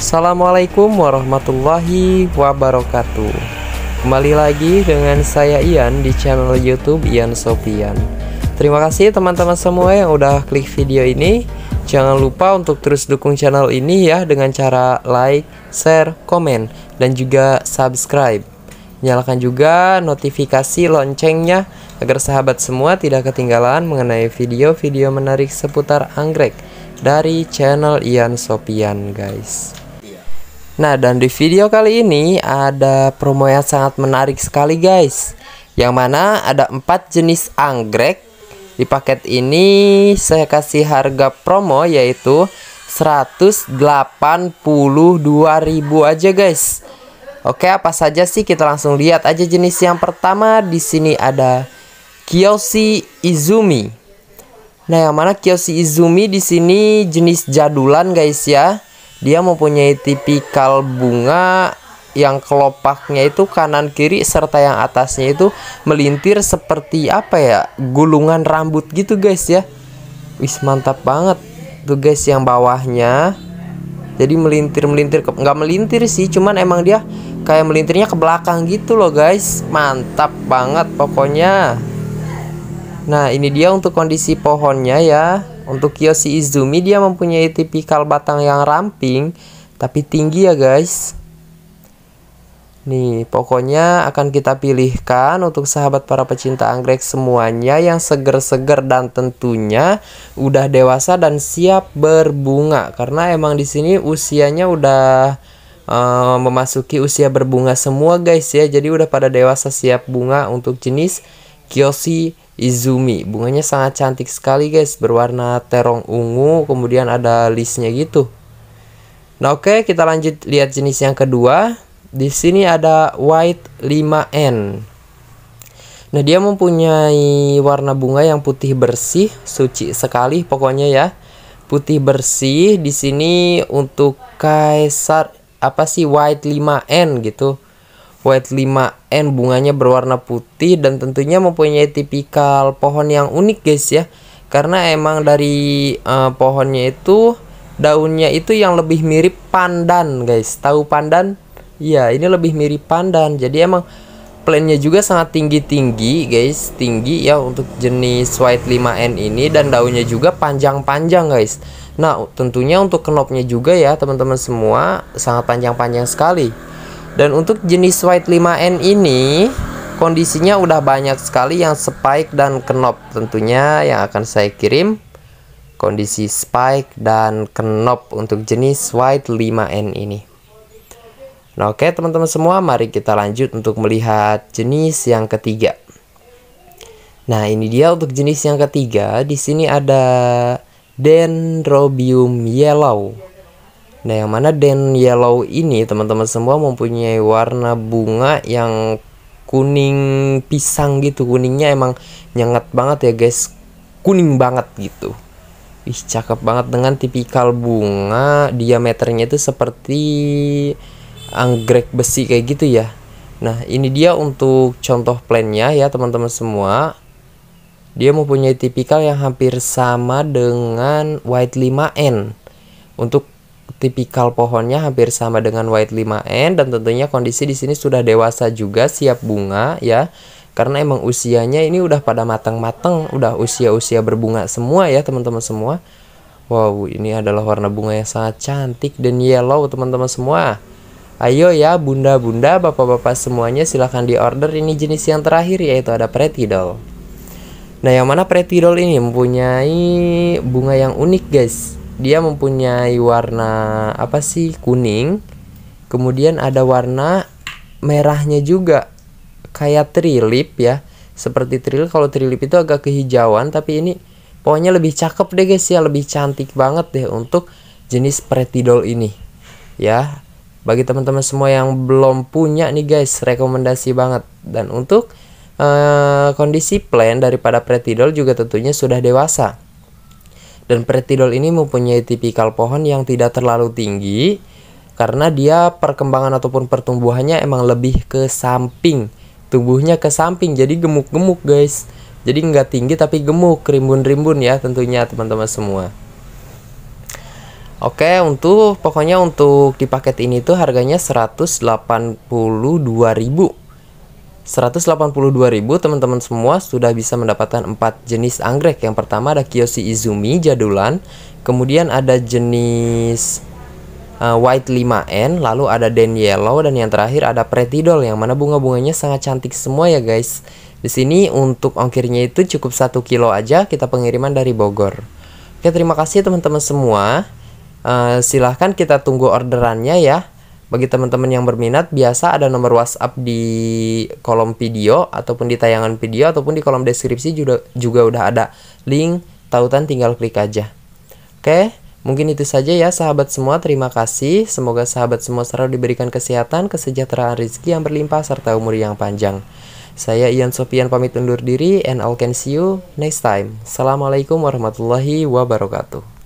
Assalamualaikum warahmatullahi wabarakatuh Kembali lagi dengan saya Ian di channel youtube Ian Sofian Terima kasih teman-teman semua yang udah klik video ini Jangan lupa untuk terus dukung channel ini ya dengan cara like, share, komen, dan juga subscribe Nyalakan juga notifikasi loncengnya agar sahabat semua tidak ketinggalan mengenai video-video menarik seputar anggrek dari channel Ian Sopian guys. Nah dan di video kali ini ada promo yang sangat menarik sekali guys Yang mana ada 4 jenis anggrek Di paket ini saya kasih harga promo yaitu 182.000 aja guys Oke apa saja sih kita langsung lihat aja jenis yang pertama di sini ada Kiyoshi Izumi Nah yang mana Kiyoshi Izumi di sini jenis jadulan guys ya dia mempunyai tipikal bunga yang kelopaknya itu kanan kiri serta yang atasnya itu melintir seperti apa ya gulungan rambut gitu guys ya wis mantap banget tuh guys yang bawahnya jadi melintir melintir nggak melintir sih cuman emang dia kayak melintirnya ke belakang gitu loh guys mantap banget pokoknya nah ini dia untuk kondisi pohonnya ya untuk Yoshi Izumi dia mempunyai tipikal batang yang ramping tapi tinggi ya guys. Nih, pokoknya akan kita pilihkan untuk sahabat para pecinta anggrek semuanya yang seger-seger dan tentunya udah dewasa dan siap berbunga karena emang di sini usianya udah um, memasuki usia berbunga semua guys ya. Jadi udah pada dewasa siap bunga untuk jenis Kyoshi Izumi. Bunganya sangat cantik sekali guys, berwarna terong ungu, kemudian ada listnya gitu. Nah oke, okay, kita lanjut lihat jenis yang kedua. Di sini ada White 5N. Nah dia mempunyai warna bunga yang putih bersih, suci sekali pokoknya ya. Putih bersih di sini untuk kaisar apa sih White 5N gitu White 5N bunganya berwarna putih dan tentunya mempunyai tipikal pohon yang unik guys ya karena emang dari uh, pohonnya itu daunnya itu yang lebih mirip pandan guys tahu pandan Ya ini lebih mirip pandan jadi emang plannya juga sangat tinggi-tinggi guys tinggi ya untuk jenis white 5N ini dan daunnya juga panjang-panjang guys Nah tentunya untuk kenopnya juga ya teman-teman semua sangat panjang-panjang sekali dan untuk jenis white 5N ini kondisinya udah banyak sekali yang spike dan kenop tentunya yang akan saya kirim kondisi spike dan kenop untuk jenis white 5N ini nah oke okay, teman-teman semua mari kita lanjut untuk melihat jenis yang ketiga nah ini dia untuk jenis yang ketiga di sini ada dendrobium yellow Nah, yang mana den yellow ini teman-teman semua mempunyai warna bunga yang kuning pisang gitu. Kuningnya emang nyengat banget ya, guys. Kuning banget gitu. Ih, cakep banget dengan tipikal bunga diameternya itu seperti anggrek besi kayak gitu ya. Nah, ini dia untuk contoh plannya ya, teman-teman semua. Dia mempunyai tipikal yang hampir sama dengan white 5N. Untuk tipikal pohonnya hampir sama dengan white 5N dan tentunya kondisi di sini sudah dewasa juga siap bunga ya. Karena emang usianya ini udah pada matang-matang, udah usia-usia berbunga semua ya teman-teman semua. Wow, ini adalah warna bunga yang sangat cantik dan yellow teman-teman semua. Ayo ya bunda-bunda, bapak-bapak semuanya silahkan di order ini jenis yang terakhir yaitu ada Pretty Doll. Nah yang mana Pretty Doll ini mempunyai bunga yang unik guys dia mempunyai warna apa sih kuning kemudian ada warna merahnya juga kayak trilip ya seperti trilip kalau trilip itu agak kehijauan tapi ini pokoknya lebih cakep deh guys ya lebih cantik banget deh untuk jenis pretidol ini ya bagi teman-teman semua yang belum punya nih guys rekomendasi banget dan untuk uh, kondisi plan daripada pretidol juga tentunya sudah dewasa dan pretidol ini mempunyai tipikal pohon yang tidak terlalu tinggi karena dia perkembangan ataupun pertumbuhannya emang lebih ke samping. tubuhnya ke samping jadi gemuk-gemuk guys. Jadi nggak tinggi tapi gemuk, rimbun-rimbun ya tentunya teman-teman semua. Oke, untuk pokoknya untuk di paket ini tuh harganya 182.000 182.000 teman-teman semua sudah bisa mendapatkan empat jenis anggrek. Yang pertama ada Kyoshi Izumi jadulan, kemudian ada jenis uh, White 5N, lalu ada Den Yellow dan yang terakhir ada Pretidol yang mana bunga-bunganya sangat cantik semua ya guys. Di sini untuk ongkirnya itu cukup satu kilo aja kita pengiriman dari Bogor. Oke, terima kasih teman-teman semua. Uh, silahkan kita tunggu orderannya ya. Bagi teman-teman yang berminat, biasa ada nomor WhatsApp di kolom video ataupun di tayangan video ataupun di kolom deskripsi juga juga udah ada link tautan tinggal klik aja. Oke, mungkin itu saja ya sahabat semua. Terima kasih. Semoga sahabat semua selalu diberikan kesehatan, kesejahteraan rezeki yang berlimpah serta umur yang panjang. Saya Ian Sofian pamit undur diri and I'll can see you next time. Assalamualaikum warahmatullahi wabarakatuh.